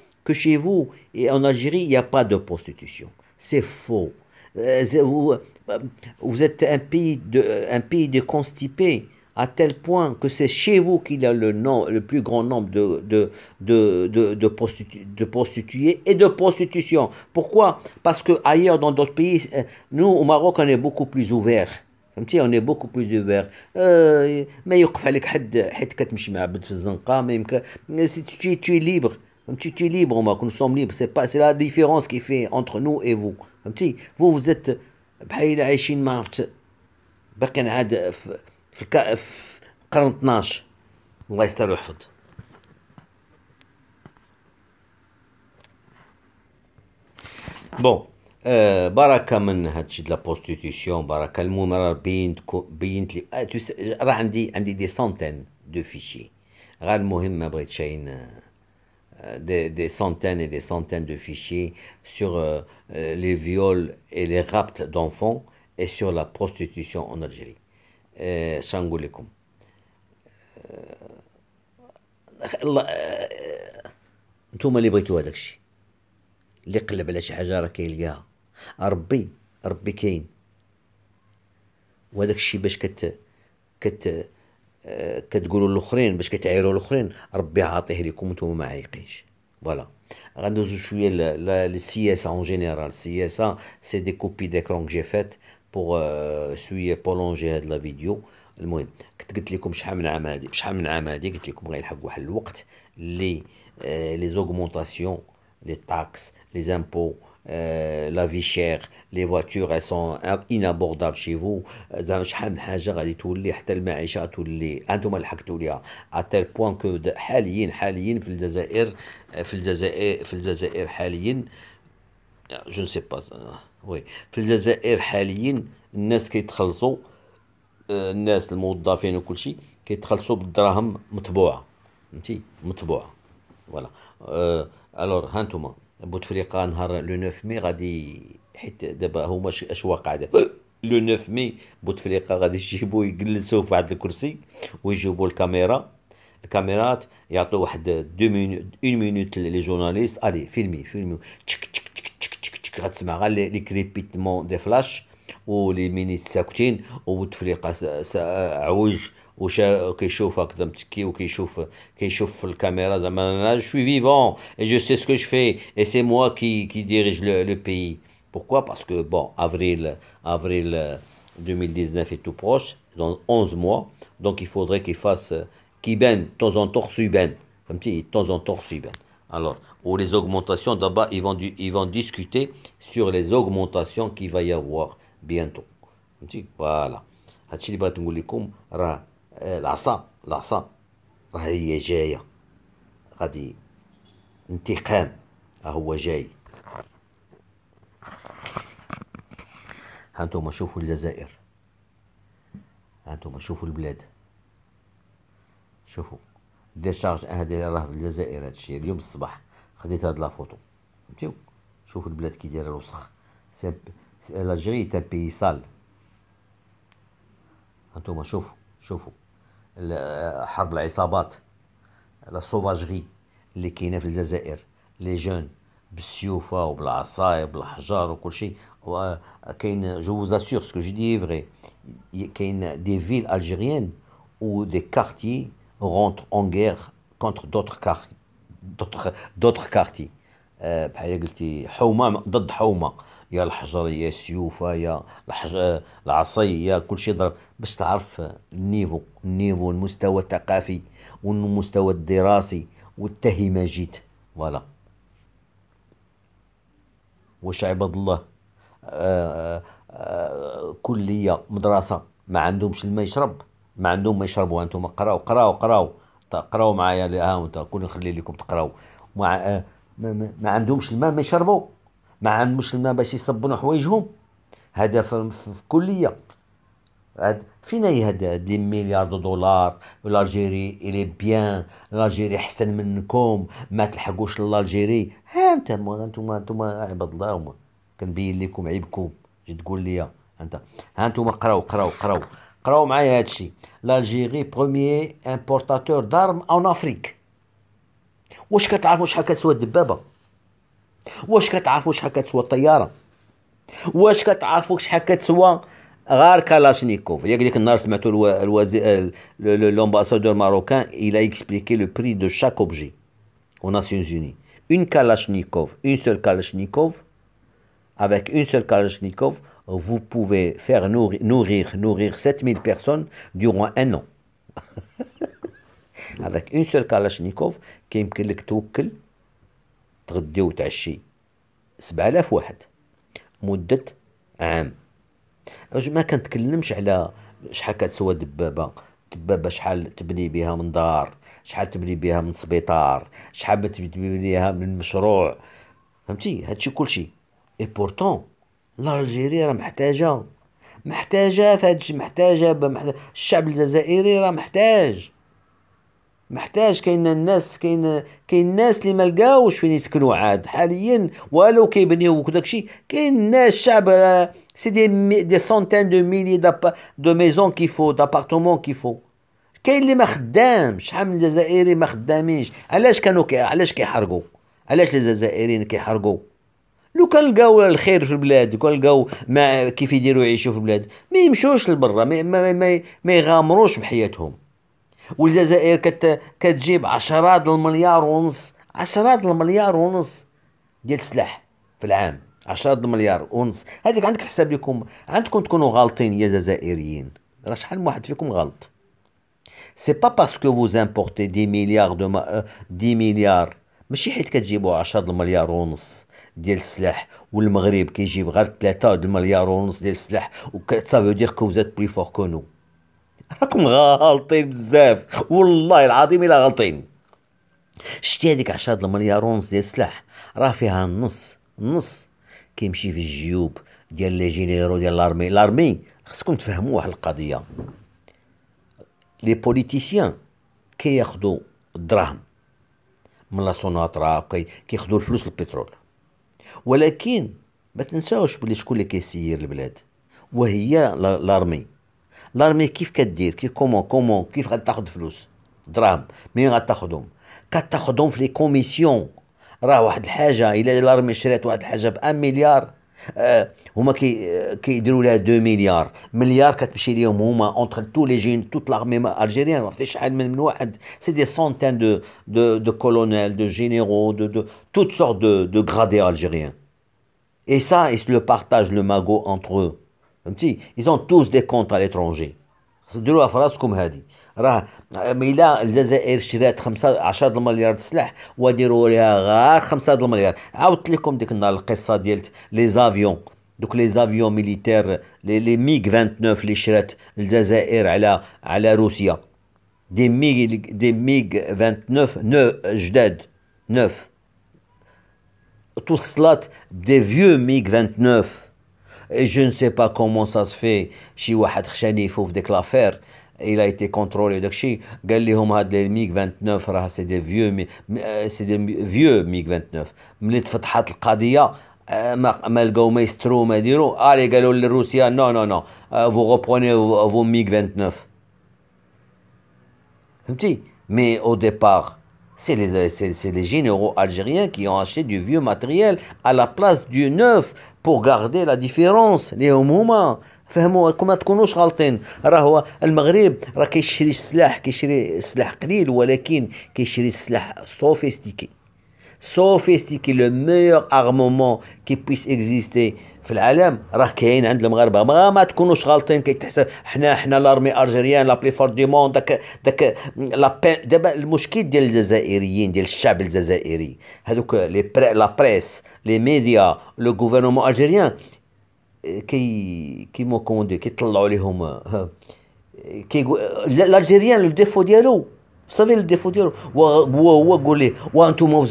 que chez vous et en Algérie, il n'y a pas de prostitution. C'est faux. Vous, êtes un pays, de, un pays de constipés à tel point que c'est chez vous qu'il y a le, nom, le plus grand nombre de, de, prostituées et de prostitution. Pourquoi Parce que ailleurs, dans d'autres pays, nous, au Maroc, on est beaucoup plus ouvert. On est beaucoup plus ouverts. Mais il عليك حد tu libre tu es libre, moi, que nous sommes libres. C'est pas, la différence qui fait entre nous et vous. Un petit, vous, vous êtes, bah, il a échin quarante Bon. باركة من هادشي la prostitution. باركة المهم راه بينت بينت لي راه عندي عندي euh, des, des, centaines et des centaines de fichiers sur euh, euh, les viols et les raptes d'enfants et sur la prostitution en Algérie. Sangulikum. انتم اللي بغيتوا هذاك الشيء اللي قلب على شي Vous راه كيلقاها ربي ربي كاين وهذاك الشيء باش كت كت كتقولوا الاخرين باش كتعايروا الاخرين ربي عاطيه لكم نتوما ما عايقينش فوالا غندوزو شويه للسياسه اون جينيرال السياسه سي دي كوبي ديكرون جي فات بوغ سوي بولونجي هاد لا فيديو المهم كنت قلت لكم شحال من عام هادي شحال من عام هادي قلت لكم غيلحق واحد الوقت لي لي زوغمونطاسيون لي تاكس لي زامبو آه، لا في شير لي فواتور سون انابوردابل شي فو زعما شحال من حاجه غادي تولي حتى المعيشه تولي انتم لحقتوا ليها اتال بوان كو حاليا حاليا في الجزائر آه، في الجزائر في الجزائر حاليا جو سي با وي في الجزائر حاليا الناس كيتخلصوا آه، الناس الموظفين وكل شيء كيتخلصوا بالدراهم مطبوعه فهمتي مطبوعه فوالا الور euh، هانتوما بوتفليقه نهار لو 9 مي غادي حيت دابا هما اش واقع دابا لو 9 مي بوتفليقه غادي يجيبو يجلسو في واحد الكرسي ويجيبو الكاميرا الكاميرات يعطوا واحد دو مينوت اون مينوت لي جورناليست الي فيلمي فيلمي تشك تشك تشك تشك تشك غتسمع غير لي كريبيتمون دي فلاش ولي مينيت ساكتين وبوتفليقه آه، عوج Ou تبكي وكيشوف كيشوف في الكاميرا زعما انا جو سوي فيفون اي جو سي سكو جو في اي سي موا كي كي le pays Pourquoi Parce que, bon, avril, avril 2019 euh, est tout proche, dans 11 mois, donc il faudrait qu'il fasse, euh, qui ben de temps en temps, suben. Comme si, de temps en temps, Alors, ou les augmentations, d'abord, ils vont, ils vont discuter sur les augmentations qu'il va y avoir bientôt. Voilà. ra, العصا العصا راه هي جايه غادي انتقام ها هو جاي هانتوما شوفوا الجزائر هانتوما شوفوا البلاد شوفوا ديشارج هذه اه، راه في الجزائر هادشي اليوم الصباح خديت هاد لافوتو فهمتيو شوفوا البلاد كي دايره الوسخ الجيري تا بي سال هانتوما شوفوا شوفوا حرب العصابات لا سوفاجري اللي كاينه في الجزائر لي جون بالسيوفه وبالعصايه بالحجار وكل شيء كاين جو زاسيور سكو جي دي فري كاين دي فيل الجيريان دي كارتي رونت اون غير guerre دوتر كارتي دوتر دوتر كارتي بحال قلتي حومه ضد حومه يا الحجر يا السيوفه يا الحج... العصي يا كل شيء ضرب باش تعرف النيفو النيفو المستوى الثقافي والمستوى الدراسي والتهمه جيت فوالا واش عباد الله آآ آه، آآ آه، كليه مدرسه ما عندهمش الماء يشرب ما عندهم ما يشربوا انتم قراو قراو قراو تقراو معايا ها انت كون نخلي لكم تقراو آه، ما, ما عندهمش الماء ما يشربوا مع المسلمه باش يصبنوا حوايجهم هذا في الكليه فين هي هاد لي مليار دو دولار الجيري الي بيان الجيري احسن منكم ما تلحقوش لالجيري ها انت انتما انتما عباد الله هما كنبين لكم عيبكم جي تقول لي انت ها انتما قراو قراو قراو قراو معايا هادشي الجيري بروميير امبورتاتور دارم اون افريك واش كتعرفوا شحال كتسوى الدبابه L'ambassadeur marocain شحال كتسوى الطياره واش كتعرفوا شحال كتسوى aux Nations Unies. Une Kalachnikov, une seule Kalachnikov, avec une seule Kalachnikov, vous pouvez faire nourrir, 7000 personnes durant un an. avec une seule Kalachnikov, تغدي وتعشي آلاف واحد مدة عام ما كنتكلمش على شحال كتسوى دبابة دبابة شحال تبني بها من دار شحال تبني بها من سبيطار شحال تبني بها من مشروع فهمتي هادشي كلشي اي بورتون لالجيري راه محتاجه محتاجه فهادشي محتاجه, محتاجة. الشعب الجزائري راه محتاج محتاج كاين الناس كاين كاين الناس اللي ما لقاوش فين يسكنوا عاد حاليا والو كيبنيو وداك الشيء كاين الناس الشعب سي دي دي سونتين دو ميلي دو ميزون كيفو دابارتومون كيفو كاين اللي ما خدامش شحال من الجزائري ما خدامينش علاش كانوا كي علاش كيحرقوا علاش الجزائريين كيحرقوا لو كان لقاو الخير في البلاد كان لقاو ما كيف يديروا يعيشوا في البلاد ما يمشوش لبرا ما, ما, ما, ما يغامروش بحياتهم والجزائر كت... كتجيب عشرات المليار ونص عشرات المليار ونص ديال السلاح في العام عشرات المليار ونص هذيك عندك حساب لكم عندكم تكونوا غالطين يا جزائريين راه شحال من واحد فيكم غلط سي با باسكو فوز امبورتي دي مليار دو ما... دي مليار ماشي حيت كتجيبوا 10 المليار ونص ديال السلاح والمغرب كيجيب غير 3 المليار ونص ديال السلاح وكا سافو دير كو بلي فور كونو راكم غالطين بزاف والله العظيم الا غالطين شتي هذيك 10 المليار ونص ديال السلاح راه فيها النص النص كيمشي في الجيوب ديال لي جينيرو ديال لارمي لارمي خصكم تفهموا واحد القضيه لي بوليتيسيان كياخذوا الدراهم من لا سوناترا كياخذوا الفلوس البترول ولكن ما تنساوش بلي شكون اللي كيسير البلاد وهي لارمي L'armée, qu'est-ce qu'elle dit Comment Comment Comment ce qu'elle drame. les commissions Il a l'armée euh, qui a milliard. 2 milliards. milliard Entre tous les toute l'armée algérienne, C'est des centaines de colonels, de généraux, de toutes sortes de gradés algériens. Et ça, ils partagent le magot entre eux. فهمتي ايزون توز دي كونت على ليترونجي ديروها في راسكم هذه راه ميلا الجزائر شرات 5 10 مليار سلاح وديروا لها غير 5 مليار عاودت لكم ديك النهار القصه ديال لي زافيون دوك لي زافيون ميليتير لي لي ميغ 29 اللي شرات الجزائر على على روسيا دي ميغ دي ميغ 29 نو جداد نوف توصلات دي فيو ميغ 29 Et je ne sais pas comment ça se fait. si Wahat Khshani, il faut que l'affaire. Il a été contrôlé. Donc, si Galihom had les MiG-29, c'est des vieux, euh, c'est des vieux MiG-29. Mlet Fathat al-Qadiya, ما maestro, ما يستروا ما يديروا الي Non, non, non. Euh, vous reprenez vos Mig 29 Mais au départ, C'est les, les, généraux algériens qui ont acheté du vieux matériel à la place du neuf. بور غاردي لا ديفيرونس ليهم هما فهموا كما تكونوش غالطين راه هو المغرب راه كيشري السلاح كيشري سلاح قليل ولكن كيشري السلاح سوفيستيكي سوفيستيكي لو ميور ارمومون كي بيس اكزيستي في العالم راه كاين عند المغاربه ما ما تكونوش غالطين كيتحسب حنا حنا لارمي الجيريان لا بلي فور دي مون داك داك لا دابا المشكل ديال الجزائريين ديال الشعب الجزائري هذوك لي بري لا بريس لي ميديا لو غوفرنمون الجيريان كي كي مو كوندي كيطلعوا ليهم كي لارجيريان لو ديفو ديالو Vous savez, le défaut dire vous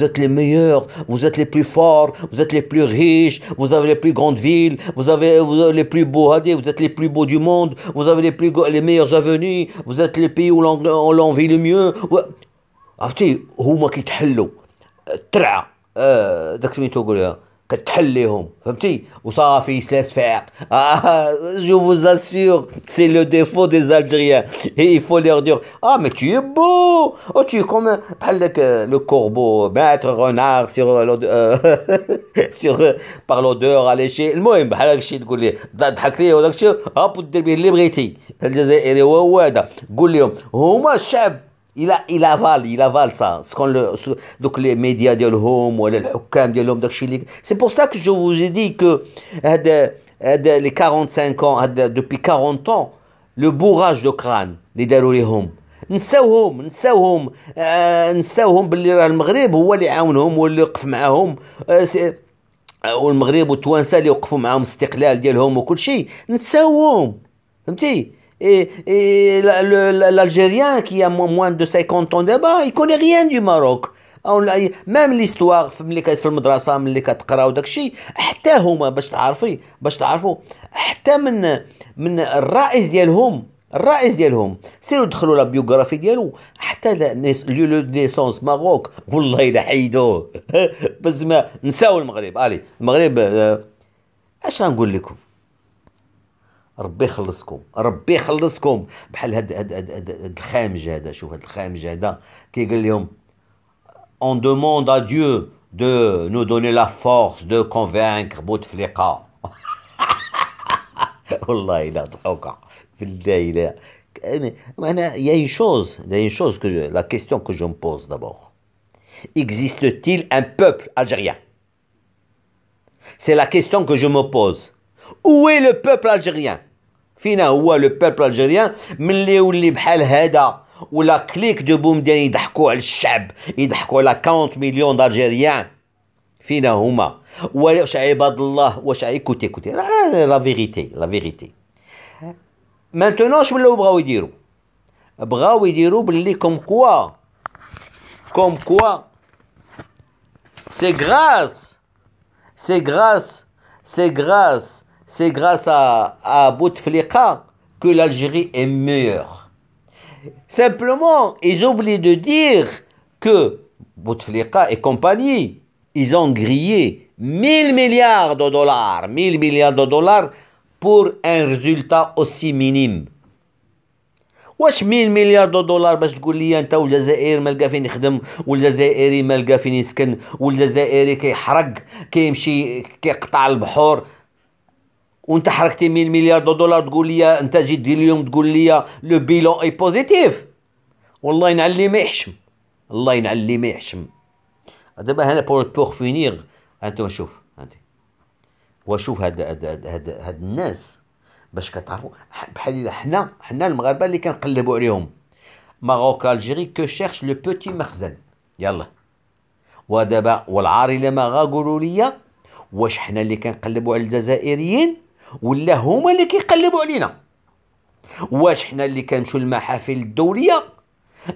êtes les meilleurs, vous êtes les plus forts, vous êtes les plus riches, vous avez les plus grandes villes, vous avez, les plus beaux vous êtes les plus beaux du monde, vous avez les, plus, les meilleures avenues, vous êtes les pays où l'on l'envie le mieux. Ah, je vous assure, c'est le défaut des Algériens. Et il faut leur dire Ah, mais tu es beau oh, Tu es comme le corbeau, mettre un renard euh, euh, euh, par l'odeur sur l'odeur, moine, c'est un peu comme ça. الى الى فال الى فال سا سكون دوك لي ميديا ديالهم ولا الحكام ديالهم داكشي اللي سي بور سا كو جو فوز دي كو هاد هاد لي 45 ans هاد دوبي 40 ans لو بوراج دو كران اللي داروا ليهم نساوهم نساوهم آه نساوهم باللي راه المغرب هو اللي عاونهم هو اللي وقف معاهم آه, آه، والمغرب والتوانسه اللي وقفوا معاهم الاستقلال ديالهم وكل شيء نساوهم فهمتي Et, et l'Algérien qui a moins de 50 ans d'abord, il connaît rien du Maroc. ميم ليستواغ ملي في المدرسه ملي كتقراو الشيء حتى هما باش تعرفي باش تعرفوا حتى من من الرئيس ديالهم الرئيس ديالهم سيروا دخلوا لا بيوغرافي ديالو حتى لو لو ديسونس ماروك والله الا حيدوه بس ما نساو المغرب الي المغرب اش غنقول لكم on demande à Dieu de nous donner la force de convaincre Bouteflika eh, il y a une chose une chose que la question que je me pose d'abord existe-t-il un peuple algérien c'est la question que je me pose où est le peuple algérien فينا هو لو بيبل الجيريان ملي يولي بحال هذا ولا كليك دو بوم ديال يضحكوا على الشعب يضحكوا على 40 مليون دالجيريان فينا هما واش عباد الله واش كوتي كوتي راه لا فيغيتي لا فيغيتي مانتونون اش ولاو بغاو يديروا بغاو يديروا باللي كوم كوا كوم كوا سي غراس سي غراس سي غراس c'est grâce à, à Bouteflika que l'Algérie est meilleure. Simplement, ils oublient de dire que Bouteflika et compagnie, ils ont grillé 1000 milliards de dollars, 1000 milliards de dollars pour un résultat aussi minime. واش 100 مليار دو دولار باش تقول لي انت والجزائر ما لقى فين يخدم والجزائري ما لقى فين يسكن والجزائري كيحرق كيمشي كيقطع البحور وانت حركتي 100 مليار دو دولار تقول لي انت جيت اليوم تقول لي لو بيلون اي بوزيتيف والله ينعل ما يحشم الله ينعلي ما يحشم دابا هنا بور بوغ فينيغ انتم شوف انت وشوف هاد هاد هاد, هاد, هاد الناس باش كتعرفوا بحال الا حنا حنا المغاربه اللي كنقلبوا عليهم ماروك الجيري كو شيرش لو بوتي مخزن يلا ودابا والعار الا ما قولوا لي واش حنا اللي كنقلبوا على الجزائريين ولا هما اللي كيقلبوا علينا واش حنا اللي كنمشيو للمحافل الدوليه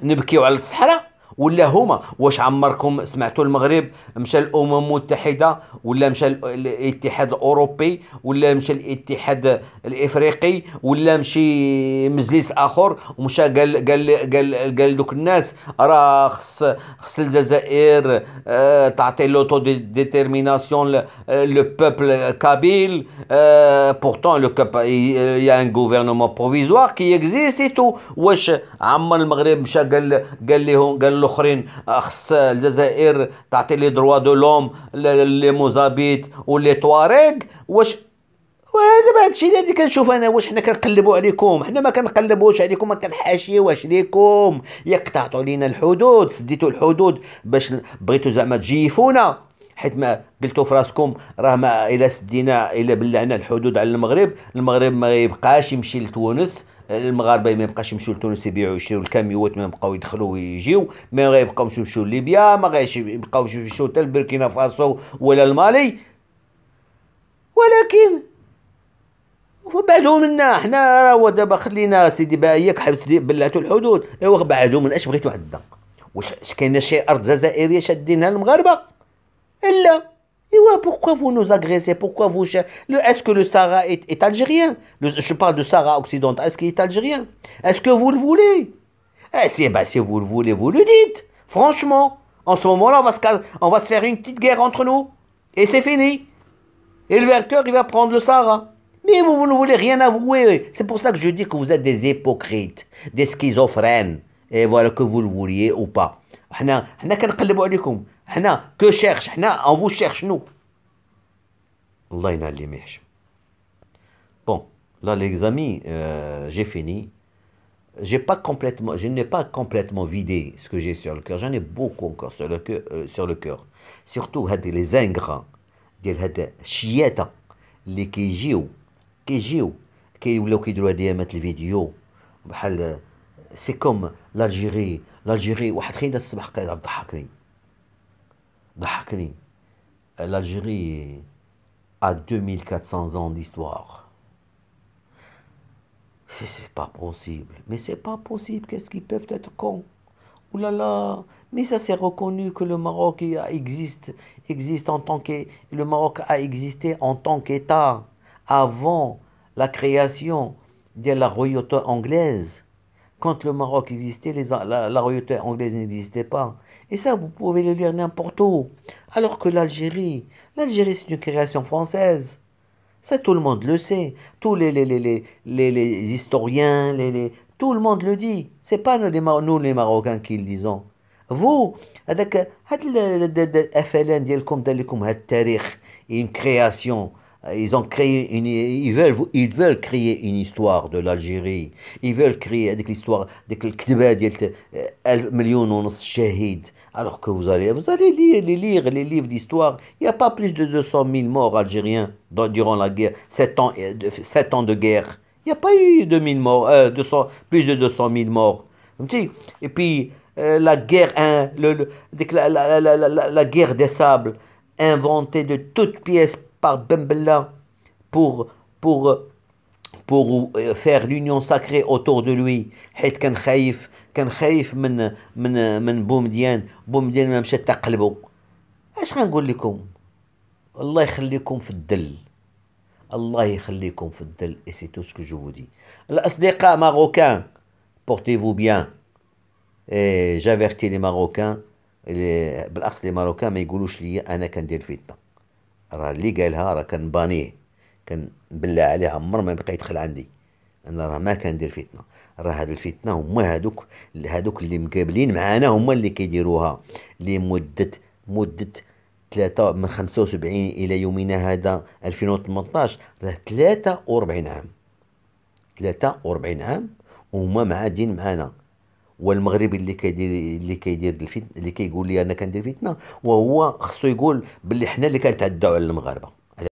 نبكيو على الصحراء ولا هما واش عمركم سمعتوا المغرب مشى الامم المتحده ولا مشى الاتحاد الاوروبي ولا مشى الاتحاد الافريقي ولا مشي مجلس اخر ومشى قال قال قال قال دوك الناس راه خص خص الجزائر آه تعطي لوتو دي ديتيرميناسيون لو بوبل كابيل آه بورتون لو كاب يا ان غوفرنمون بروفيزوار كي اكزيست واش عمر المغرب مشى قال قال لهم قال الاخرين خص الجزائر تعطي لي دروا دو لوم لي موزابيت ولي تواريغ واش ودابا هادشي اللي كنشوف انا واش حنا كنقلبوا عليكم حنا ما كنقلبوش عليكم ما كنحاشيوش ليكم ياك قطعتوا علينا الحدود سديتوا الحدود باش بغيتوا زعما تجيفونا حيت ما قلتوا في راسكم راه ما الا سدينا الا بلعنا الحدود على المغرب المغرب ما يبقاش يمشي لتونس المغاربه ما يبقاش يمشيو لتونس يبيعوا يشريوا الكاميوات ما يبقاو يدخلوا ويجيو ما غيبقاوش يمشيو لليبيا ما غيبقاوش يبقاو يمشيو حتى لبوركينا فاسو ولا المالي ولكن بعدوا منا حنا راهو دابا خلينا سيدي باياك حبس بلعتو الحدود ايوا بعدوا من اش بغيتو عندنا واش كاينه شي ارض جزائريه شادينها المغاربه الا Et ouais, pourquoi vous nous agressez Pourquoi vous Est-ce que le Sahara est, algérien Je parle de Sahara occidental. Est-ce qu'il est algérien Est-ce que vous le voulez Eh, si, eh ben, si vous le voulez, vous le dites. Franchement, en ce moment-là, on, va se, faire une petite guerre entre nous. Et c'est fini. Et le vainqueur, il va prendre le Sahara. Mais vous, vous ne voulez rien avouer. C'est pour ça que je dis que vous êtes des hypocrites, des schizophrènes. Et voilà que vous le vouliez ou pas. حنا حنا كنقلبوا عليكم حنا كو شيرش حنا اون فو شيرش نو الله ينال là les j'ai fini j'ai pas complètement je n'ai pas complètement vidé ce que j'ai sur le cœur j'en ai beaucoup encore sur le cœur sur le surtout les ingrats les هاد les qui كيجيو qui كيولاو كيديروا mettre les vidéos. C'est comme l'Algérie l'Algérie a 2400 ans d'histoire c'est pas possible mais c'est pas possible qu'est-ce qu'ils peuvent être con Ouh là là, mais ça s'est reconnu que le Maroc existe, existe en tant que le Maroc a existé en tant qu'État avant la création de la royauté anglaise quand le Maroc existait, les, la, la royauté anglaise n'existait pas. Et ça, vous pouvez le lire n'importe où. Alors que l'Algérie, l'Algérie c'est une création française. Ça, tout le monde le sait. Tous les, les, les, les, les historiens, les, les, tout le monde le dit. C'est pas nous les, Marocains qui le disons. Vous, avec euh, FLN, une création. Euh, ils ont créé ils veulent, ils veulent créer une histoire de l'Algérie. Ils veulent créer avec l'histoire, avec le euh, millions de Alors que vous allez, vous allez lire, les livres d'histoire. Il n'y a pas plus de 200 000 morts algériens durant la guerre, 7 ans, 7 euh, ans de guerre. Il n'y a pas eu 2000 morts, 200, plus de 200 000 morts. Et puis, la guerre, hein, le, la, la guerre des sables, inventée de toutes pièces par Bembella pour, pour, pour euh, faire l'union sacrée autour de lui. Hit kan khaif, kan khaif men, men, men boumdien, boumdien même chet taqlebo. Ash kan goulikoum? Allah yخليكoum fiddel. Allah yخليكoum fiddel. Et c'est tout ce que je vous dis. Les amis Marocains portez-vous bien. Et j'avertis les marocains, les, les marocains, mais ils goulouch liye, ana kan dir fitna. راه اللي قالها راه كان بانيه كان بلى عليه عمر ما بقى يدخل عندي انا راه ما كندير فتنه راه هاد الفتنه هما هادوك هادوك اللي مقابلين معانا هما اللي كيديروها لمده مده 3 من 75 الى يومنا هذا 2018 راه 43 عام 43 عام وهما معادين معانا والمغربي اللي كيدير اللي كيدير الفتن اللي كيقول لي انا كندير فتنه وهو خصو يقول باللي حنا اللي كنتعداو على المغاربه